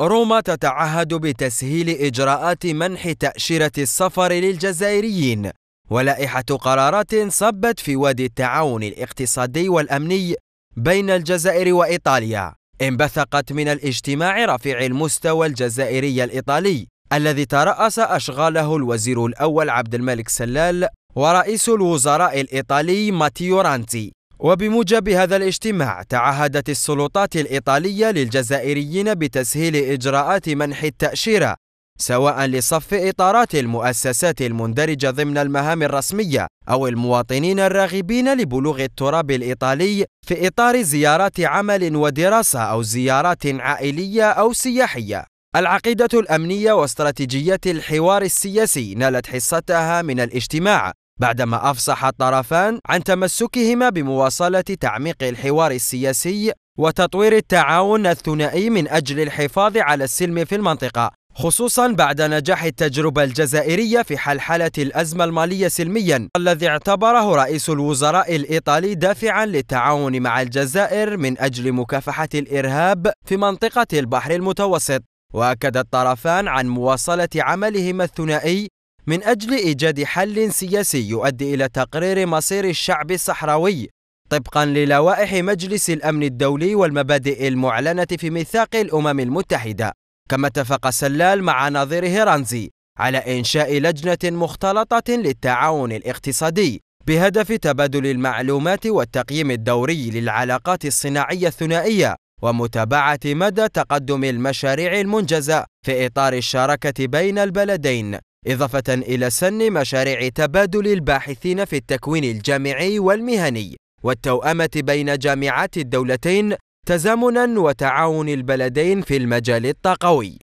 روما تتعهد بتسهيل إجراءات منح تأشيرة السفر للجزائريين ولائحة قرارات صبت في وادي التعاون الاقتصادي والأمني بين الجزائر وإيطاليا انبثقت من الاجتماع رفيع المستوى الجزائري الإيطالي الذي ترأس أشغاله الوزير الأول عبد الملك سلال ورئيس الوزراء الإيطالي ماتيو رانتي وبموجب هذا الاجتماع تعهدت السلطات الإيطالية للجزائريين بتسهيل إجراءات منح التأشيرة سواء لصف إطارات المؤسسات المندرجة ضمن المهام الرسمية أو المواطنين الراغبين لبلوغ التراب الإيطالي في إطار زيارات عمل ودراسة أو زيارات عائلية أو سياحية. العقيدة الأمنية واستراتيجية الحوار السياسي نالت حصتها من الاجتماع بعدما أفصح الطرفان عن تمسكهما بمواصلة تعميق الحوار السياسي وتطوير التعاون الثنائي من أجل الحفاظ على السلم في المنطقة خصوصا بعد نجاح التجربة الجزائرية في حلحلة الأزمة المالية سلميا الذي اعتبره رئيس الوزراء الإيطالي دافعا للتعاون مع الجزائر من أجل مكافحة الإرهاب في منطقة البحر المتوسط وأكد الطرفان عن مواصلة عملهما الثنائي من أجل إيجاد حل سياسي يؤدي إلى تقرير مصير الشعب الصحراوي طبقا للوائح مجلس الأمن الدولي والمبادئ المعلنة في ميثاق الأمم المتحدة كما اتفق سلال مع نظيره رانزي على إنشاء لجنة مختلطة للتعاون الاقتصادي بهدف تبادل المعلومات والتقييم الدوري للعلاقات الصناعية الثنائية ومتابعة مدى تقدم المشاريع المنجزة في إطار الشراكة بين البلدين إضافة إلى سن مشاريع تبادل الباحثين في التكوين الجامعي والمهني والتوأمة بين جامعات الدولتين تزامنا وتعاون البلدين في المجال الطاقوي